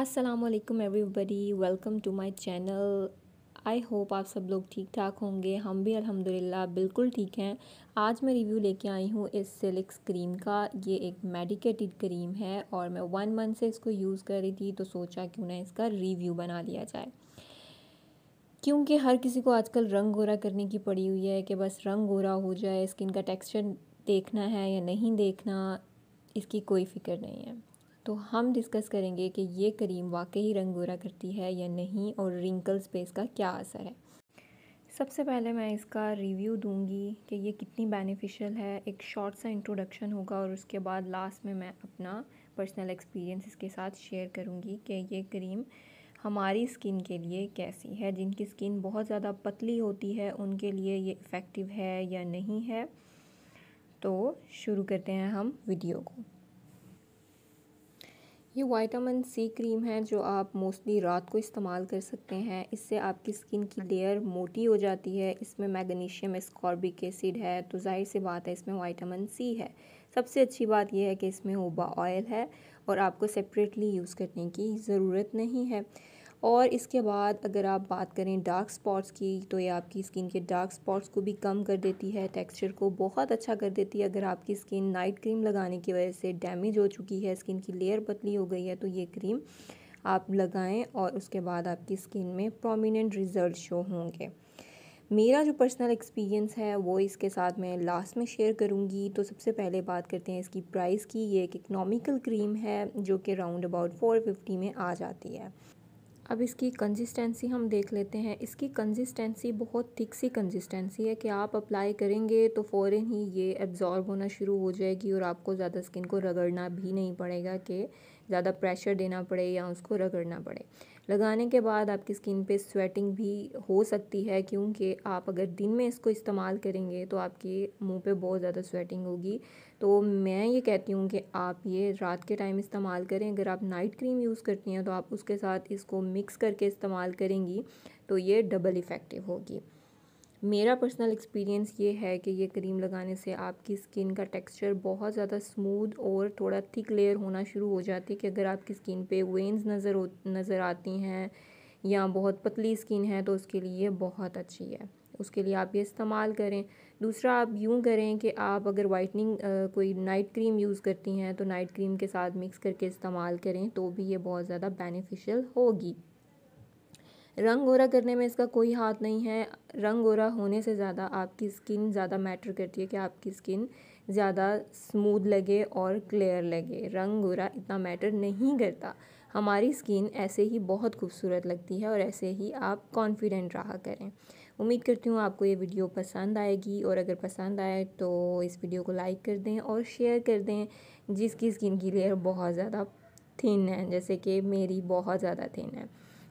असलकम everybody welcome to my channel I hope आप सब लोग ठीक ठाक होंगे हम भी अल्हम्दुलिल्लाह बिल्कुल ठीक हैं आज मैं रिव्यू लेके आई हूँ इस सिलिक्स क्रीम का ये एक मेडिकेटेड क्रीम है और मैं वन मंथ से इसको यूज़ कर रही थी तो सोचा क्यों ना इसका रिव्यू बना लिया जाए क्योंकि हर किसी को आजकल रंग गोरा करने की पड़ी हुई है कि बस रंग गोरा हो जाए स्किन का टेक्स्चर देखना है या नहीं देखना इसकी कोई फिक्र नहीं है तो हम डिस्कस करेंगे कि ये क्रीम वाकई रंग गोरा करती है या नहीं और रिंकल्स पे इसका क्या असर है सबसे पहले मैं इसका रिव्यू दूंगी कि ये कितनी बेनिफिशियल है एक शॉर्ट सा इंट्रोडक्शन होगा और उसके बाद लास्ट में मैं अपना पर्सनल एक्सपीरियंस इसके साथ शेयर करूंगी कि ये क्रीम हमारी स्किन के लिए कैसी है जिनकी स्किन बहुत ज़्यादा पतली होती है उनके लिए ये इफ़ेक्टिव है या नहीं है तो शुरू करते हैं हम वीडियो को ये वाइटामिन सी क्रीम है जो आप मोस्टली रात को इस्तेमाल कर सकते हैं इससे आपकी स्किन की लेयर मोटी हो जाती है इसमें मैग्नीशियम स्कॉर्बिक एसिड है तो जाहिर सी बात है इसमें वाइटामिन सी है सबसे अच्छी बात यह है कि इसमें ओबा ऑयल है और आपको सेपरेटली यूज़ करने की ज़रूरत नहीं है और इसके बाद अगर आप बात करें डार्क स्पॉट्स की तो ये आपकी स्किन के डार्क स्पॉट्स को भी कम कर देती है टेक्सचर को बहुत अच्छा कर देती है अगर आपकी स्किन नाइट क्रीम लगाने की वजह से डैमेज हो चुकी है स्किन की लेयर पतली हो गई है तो ये क्रीम आप लगाएं और उसके बाद आपकी स्किन में प्रोमिनेंट रिज़ल्ट शो होंगे मेरा जो पर्सनल एक्सपीरियंस है वो इसके साथ मैं लास्ट में शेयर करूँगी तो सबसे पहले बात करते हैं इसकी प्राइस की ये एक इकनॉमिकल क्रीम है जो कि राउंड अबाउट फ़ोर फिफ्टी में आ जाती है अब इसकी कंसिस्टेंसी हम देख लेते हैं इसकी कंसिस्टेंसी बहुत थिक सी कंसिस्टेंसी है कि आप अप्लाई करेंगे तो फ़ौर ही ये एब्ज़ॉर्ब होना शुरू हो जाएगी और आपको ज़्यादा स्किन को रगड़ना भी नहीं पड़ेगा कि ज़्यादा प्रेशर देना पड़े या उसको रगड़ना पड़े लगाने के बाद आपकी स्किन पे स्वेटिंग भी हो सकती है क्योंकि आप अगर दिन में इसको इस्तेमाल करेंगे तो आपके मुंह पे बहुत ज़्यादा स्वेटिंग होगी तो मैं ये कहती हूँ कि आप ये रात के टाइम इस्तेमाल करें अगर आप नाइट क्रीम यूज़ करती हैं तो आप उसके साथ इसको मिक्स करके इस्तेमाल करेंगी तो ये डबल इफ़ेक्टिव होगी मेरा पर्सनल एक्सपीरियंस ये है कि ये क्रीम लगाने से आपकी स्किन का टेक्सचर बहुत ज़्यादा स्मूथ और थोड़ा थिक लेयर होना शुरू हो जाती है कि अगर आपकी स्किन पे वेंस नज़र हो नज़र आती हैं या बहुत पतली स्किन है तो उसके लिए बहुत अच्छी है उसके लिए आप ये इस्तेमाल करें दूसरा आप यूँ करें कि आप अगर वाइटनिंग कोई नाइट क्रीम यूज़ करती हैं तो नाइट क्रीम के साथ मिक्स करके इस्तेमाल करें तो भी ये बहुत ज़्यादा बेनिफिशियल होगी रंग गोरा करने में इसका कोई हाथ नहीं है रंग गोरा होने से ज़्यादा आपकी स्किन ज़्यादा मैटर करती है कि आपकी स्किन ज़्यादा स्मूद लगे और क्लियर लगे रंग गोरा इतना मैटर नहीं करता हमारी स्किन ऐसे ही बहुत खूबसूरत लगती है और ऐसे ही आप कॉन्फिडेंट रहा करें उम्मीद करती हूँ आपको ये वीडियो पसंद आएगी और अगर पसंद आए तो इस वीडियो को लाइक कर दें और शेयर कर दें जिसकी स्किन की लेयर बहुत ज़्यादा थिन है जैसे कि मेरी बहुत ज़्यादा थिन है